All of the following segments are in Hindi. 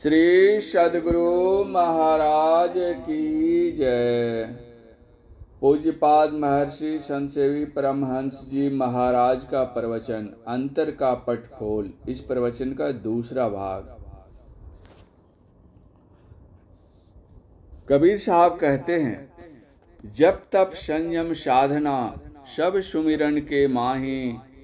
श्री सदगुरु महाराज की जय पूज्यपाद महर्षि संसेवी परमहंस जी महाराज का प्रवचन अंतर का पट खोल इस प्रवचन का दूसरा भाग कबीर साहब कहते हैं जब तप संयम साधना सब सुमिरन के माही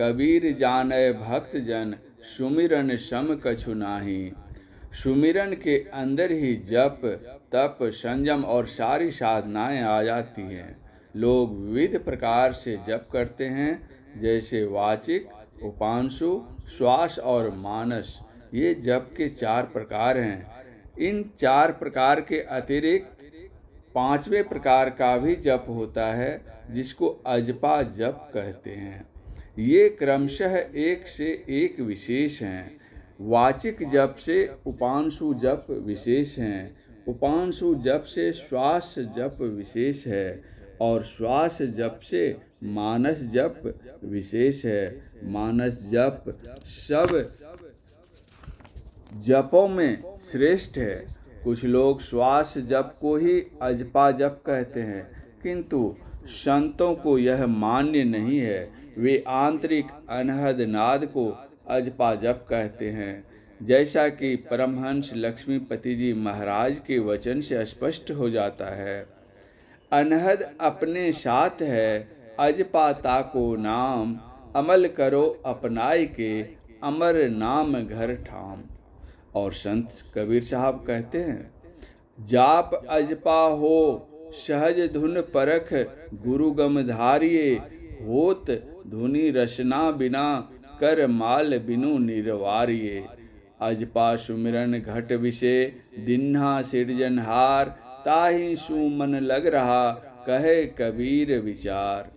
कबीर जान भक्त जन सुमिरन सम कछु नाही सुमिरन के अंदर ही जप तप संयम और सारी साधनाएं आ जाती हैं लोग विविध प्रकार से जप करते हैं जैसे वाचिक उपांशु श्वास और मानस ये जप के चार प्रकार हैं इन चार प्रकार के अतिरिक्त पांचवें प्रकार का भी जप होता है जिसको अजपा जप कहते हैं ये क्रमशः एक से एक विशेष हैं वाचिक जप से उपांशु जप विशेष हैं उपांशु जप से श्वास जप विशेष है और श्वास जप से मानस जप विशेष है मानस जप सब जपों में श्रेष्ठ है कुछ लोग श्वास जप को ही अजपा जप कहते हैं किंतु संतों को यह मान्य नहीं है वे आंतरिक अनहद नाद को अजपा जप कहते हैं जैसा कि परमहंस लक्ष्मीपति जी महाराज के वचन से स्पष्ट हो जाता है अनहद अपने साथ है अजपाता को नाम अमल करो अपनाए के अमर नाम घर ठाम और संत कबीर साहब कहते हैं जाप अजपा हो सहज धुन परख गुरु गम धारिये होत धुनी रचना बिना कर माल बिनु निर्वार्य अजपा सुमिरन घट विषे दिन्हा हार ताही सुमन लग रहा कहे कबीर विचार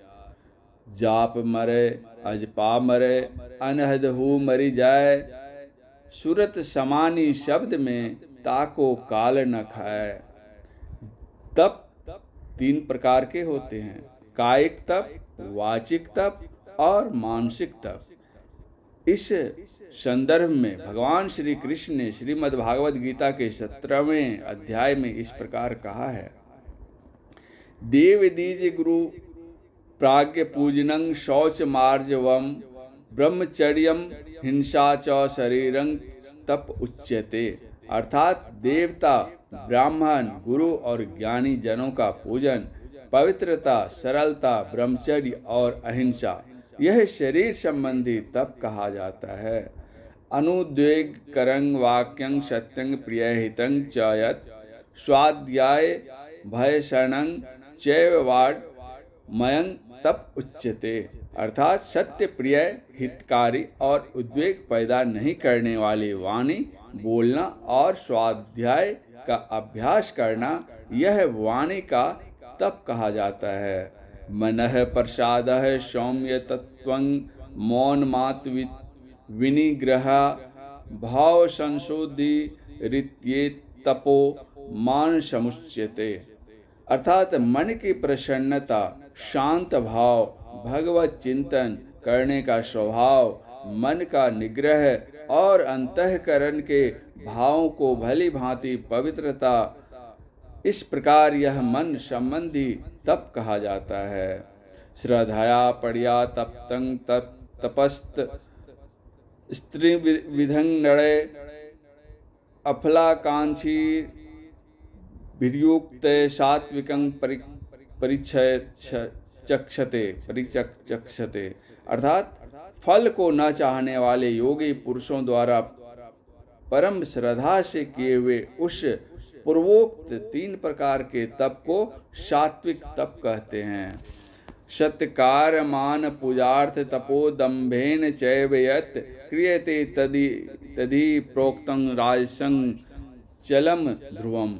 जाप मरे अजपा मरे अनहद हु मरी जाए सुरत समानी शब्द में ताको काल न खाए तप तीन प्रकार के होते हैं कायिक तप वाचिक तप और मानसिक तप इस संदर्भ में भगवान श्री कृष्ण ने श्रीमद् भागवत गीता के सत्रहवें अध्याय में इस प्रकार कहा है देव दीज गुरु प्राग्ञ पूजन शौच मार्जवम ब्रह्मचर्य हिंसा च शरीरंग तप उच्यते अर्थात देवता ब्राह्मण गुरु और ज्ञानी जनों का पूजन पवित्रता सरलता ब्रह्मचर्य और अहिंसा यह शरीर संबंधी तप कहा जाता है अनुद्वेग करंग वाक्यं सत्यंग प्रिय हितंग चयत स्वाध्याय भय शरणंग चैव वाड मयंग तप उच्चते अर्थात सत्य प्रिय हितकारी और उद्वेग पैदा नहीं करने वाली वाणी बोलना और स्वाध्याय का अभ्यास करना यह वाणी का तप कहा जाता है मन प्रसाद सौम्य तत्व मौन मात विनिग्रह भाव संशोधि रित्ये तपो मान समुच्यते अर्थात मन की प्रसन्नता शांत भाव भगवत चिंतन करने का स्वभाव मन का निग्रह और अंतकरण के भावों को भली भांति पवित्रता इस प्रकार यह मन संबंधी तप कहा जाता है श्रद्धाया पड़िया तप तंग तप तपस्त स्त्री विधंग नड़े अफलाकांक्षी भिर्युक्त सात्विक परिचय चक्षते परिचक चक्षते अर्थात फल को न चाहने वाले योगी पुरुषों द्वारा परम श्रद्धा से किए हुए उस पूर्वोक्त तीन प्रकार के तप को सात्विक तप कहते हैं सत्कार मान पूजार्थ तपोदम्भेन चैवयत क्रियते तदि तदि प्रोक्तं राजसंग चलम ध्रुवम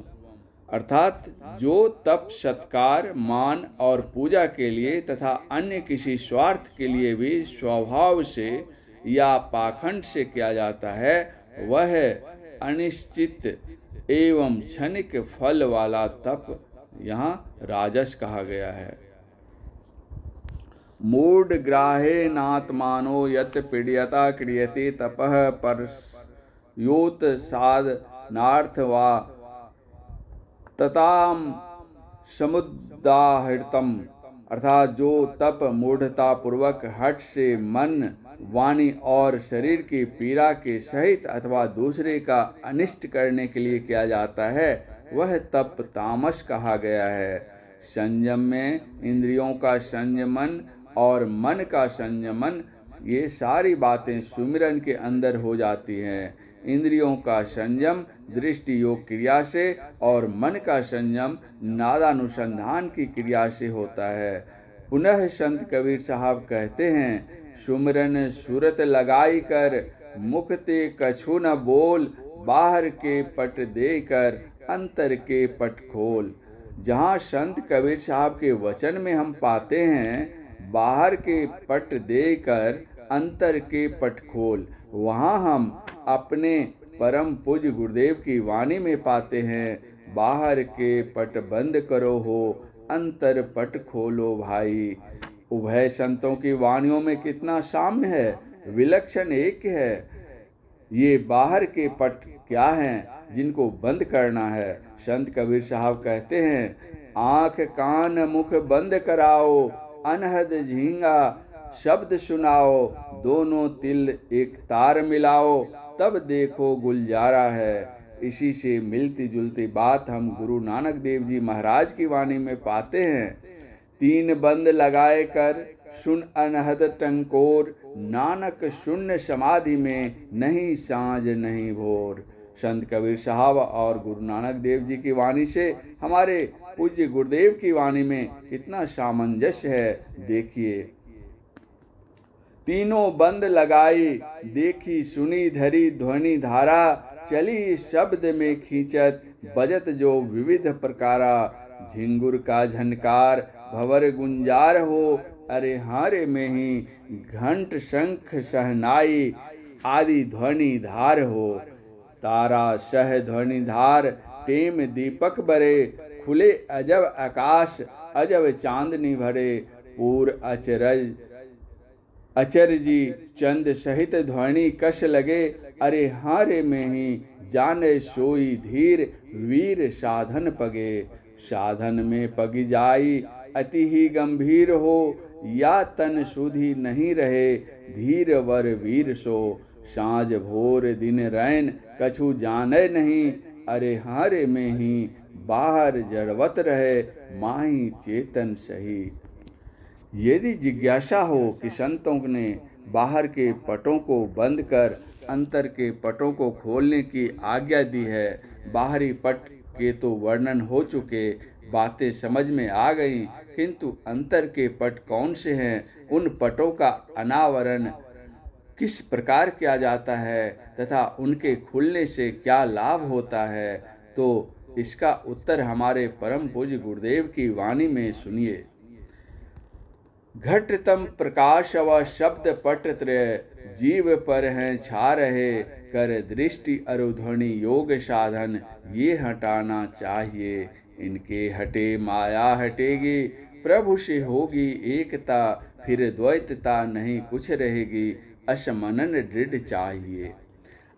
अर्थात जो तप सत्कार मान और पूजा के लिए तथा अन्य किसी स्वार्थ के लिए भी स्वभाव से या पाखंड से किया जाता है वह अनिश्चित एवं क्षणिक फल वाला तप यहाँ राजस कहा गया है मूड ग्राहे नात्मानो यत पीड़ियता क्रियते तपह पर योत नार्थ वा तताम समुदाहृतम अर्थात जो तप मूढ़ता पूर्वक हट से मन वाणी और शरीर की पीड़ा के सहित अथवा दूसरे का अनिष्ट करने के लिए किया जाता है वह तप तामस कहा गया है संयम में इंद्रियों का संयमन और मन का संयमन ये सारी बातें सुमिरन के अंदर हो जाती हैं इंद्रियों का संयम दृष्टि योग क्रिया से और मन का संयम नादानुसंधान की क्रिया से होता है पुनः संत कबीर साहब कहते हैं सुमरन सूरत लगाई कर मुखते कछु न बोल बाहर के पट दे कर अंतर के पट खोल जहाँ संत कबीर साहब के वचन में हम पाते हैं बाहर के पट दे कर अंतर के पट खोल वहाँ हम अपने परम पूज गुरुदेव की वाणी में पाते हैं बाहर के पट बंद करो हो अंतर पट खोलो भाई उभय संतों की वाणियों में कितना साम्य है विलक्षण एक है ये बाहर के पट क्या हैं जिनको बंद करना है संत कबीर साहब कहते हैं आंख कान मुख बंद कराओ अनहद झींगा शब्द सुनाओ दोनों तिल एक तार मिलाओ तब देखो गुलजारा है इसी से मिलती जुलती बात हम गुरु नानक देव जी महाराज की वाणी में पाते हैं तीन बंद लगाए कर सुन अनहद टंकोर नानक शून्य समाधि में नहीं सांझ नहीं भोर संत कबीर साहब और गुरु नानक देव जी की वाणी से हमारे पूज्य गुरुदेव की वाणी में कितना सामंजस्य है देखिए तीनों बंद लगाई देखी सुनी धरी ध्वनि धारा चली शब्द में खींचत बजत जो विविध प्रकारा झिंगुर का झनकार भवर गुंजार हो अरे हारे में ही घंट शंख सहनाई आदि ध्वनि धार हो तारा सह ध्वनि धार टेम दीपक बरे खुले अजब आकाश अजब चांदनी भरे पूर अचरज अचर जी चंद सहित ध्वनि कश लगे अरे हारे में ही जाने सोई धीर वीर साधन पगे साधन में पग जाई अति ही गंभीर हो या तन सुधि नहीं रहे धीर वर वीर सो साँझ भोर दिन रैन कछु जाने नहीं अरे हारे में ही बाहर जड़वत रहे माही चेतन सही यदि जिज्ञासा हो कि संतों ने बाहर के पटों को बंद कर अंतर के पटों को खोलने की आज्ञा दी है बाहरी पट के तो वर्णन हो चुके बातें समझ में आ गईं किंतु अंतर के पट कौन से हैं उन पटों का अनावरण किस प्रकार किया जाता है तथा उनके खुलने से क्या लाभ होता है तो इसका उत्तर हमारे परम पूज्य गुरुदेव की वाणी में सुनिए घटतम प्रकाश व शब्द पटत्र जीव पर हैं छा रहे कर दृष्टि अरुध्वनि योग साधन ये हटाना चाहिए इनके हटे माया हटेगी प्रभु से होगी एकता फिर द्वैतता नहीं कुछ रहेगी असमनन दृढ़ चाहिए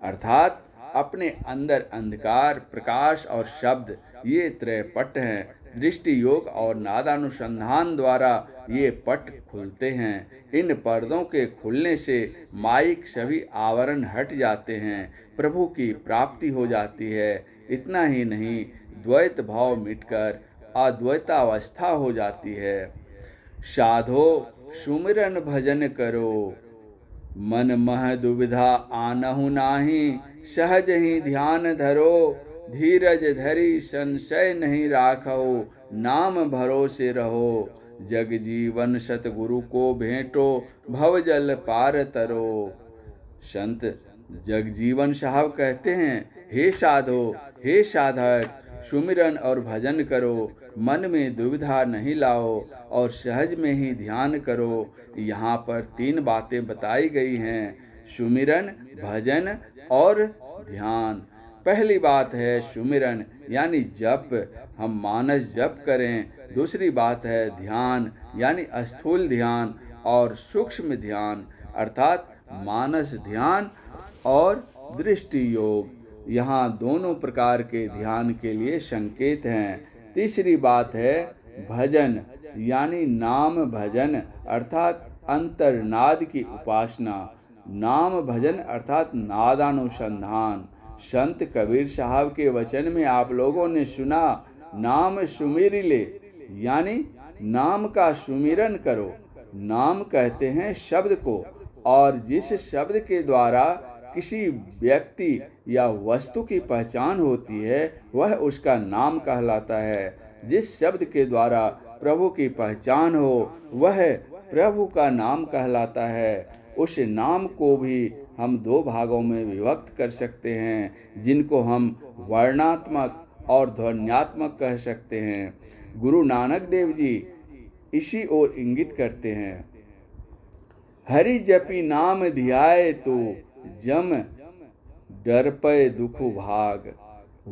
अर्थात अपने अंदर अंधकार प्रकाश और शब्द ये त्रय पट हैं दृष्टि योग और नादानुसंधान द्वारा ये पट खुलते हैं इन पर्दों के खुलने से माइक सभी आवरण हट जाते हैं प्रभु की प्राप्ति हो जाती है इतना ही नहीं द्वैत भाव मिटकर अद्वैतावस्था हो जाती है साधो सुमिरन भजन करो मन मह दुविधा आनहु नाही सहज ही ध्यान धरो धीरज धरी संशय नहीं राखो नाम भरोसे रहो जग जीवन सतगुरु को भेंटो भव जल पार तरो संत जगजीवन साहब कहते हैं हे साधो हे साधक सुमिरन और भजन करो मन में दुविधा नहीं लाओ और सहज में ही ध्यान करो यहाँ पर तीन बातें बताई गई हैं सुमिरन भजन और ध्यान पहली बात है सुमिरन यानी जप हम मानस जप करें दूसरी बात है ध्यान यानी स्थूल ध्यान और सूक्ष्म ध्यान अर्थात मानस ध्यान और दृष्टि योग यहाँ दोनों प्रकार के ध्यान के लिए संकेत हैं तीसरी बात है भजन यानी नाम भजन अर्थात अंतर्नाद की उपासना नाम भजन अर्थात नादानुसंधान संत कबीर साहब के वचन में आप लोगों ने सुना नाम सुमिर ले यानी नाम का सुमिरन करो नाम कहते हैं शब्द को और जिस शब्द के द्वारा किसी व्यक्ति या वस्तु की पहचान होती है वह उसका नाम कहलाता है जिस शब्द के द्वारा प्रभु की पहचान हो वह प्रभु का नाम कहलाता है उस नाम को भी हम दो भागों में विभक्त कर सकते हैं जिनको हम वर्णात्मक और ध्वन्यात्मक कह सकते हैं गुरु नानक देव जी इसी ओर इंगित करते हैं हरि जपी नाम ध्याय तो जम डर पे दुख भाग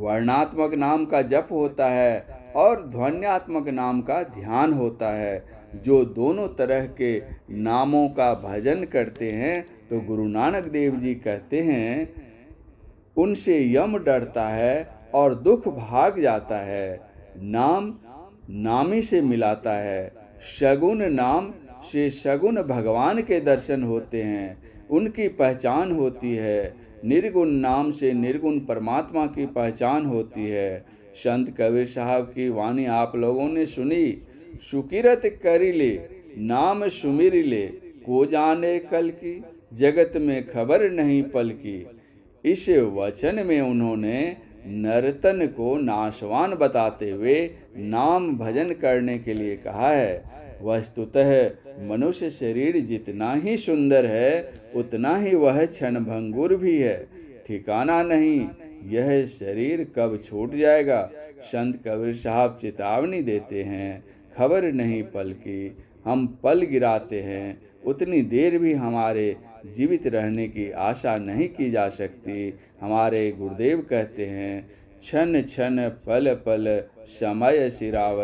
वर्णात्मक नाम का जप होता है और ध्वन्यात्मक नाम का ध्यान होता है जो दोनों तरह के नामों का भजन करते हैं तो गुरु नानक देव जी कहते हैं उनसे यम डरता है और दुख भाग जाता है नाम नामी से मिलाता है शगुन नाम से शगुन भगवान के दर्शन होते हैं उनकी पहचान होती है निर्गुण नाम से निर्गुण परमात्मा की पहचान होती है संत कबीर साहब की वाणी आप लोगों ने सुनी सुकीरत करी ले नाम सुमिर ले को जाने कल की जगत में खबर नहीं पल की इस वचन में उन्होंने नर्तन को नाशवान बताते हुए नाम भजन करने के लिए कहा है वस्तुतः मनुष्य शरीर जितना ही सुंदर है उतना ही वह क्षण भंगुर भी है ठिकाना नहीं यह शरीर कब छूट जाएगा संत कबीर साहब चेतावनी देते हैं खबर नहीं पल की हम पल गिराते हैं उतनी देर भी हमारे जीवित रहने की आशा नहीं की जा सकती हमारे गुरुदेव कहते हैं क्षण क्षण पल पल समय सिराव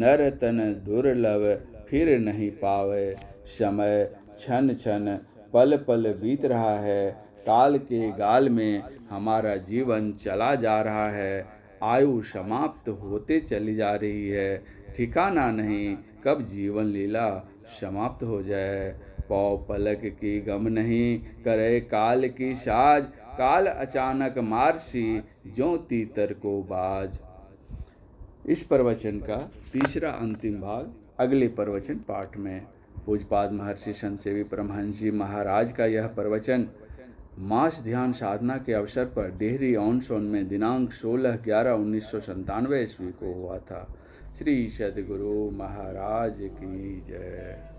नर तन दुर्लभ फिर नहीं पावे समय क्षण क्षण पल पल बीत रहा है काल के गाल में हमारा जीवन चला जा रहा है आयु समाप्त होते चली जा रही है ठिकाना नहीं कब जीवन लीला समाप्त हो जाए पौ पलक की गम नहीं करे काल की साज काल अचानक मारसी जो तीतर को बाज इस प्रवचन का तीसरा अंतिम भाग अगले प्रवचन पाठ में पूजपाद महर्षि संसेवी परमहंस जी महाराज का यह प्रवचन मास ध्यान साधना के अवसर पर डेहरी ऑन सोन में दिनांक 16 ग्यारह उन्नीस सौ संतानवे ईस्वी को हुआ था श्री सदगुरु महाराज की जय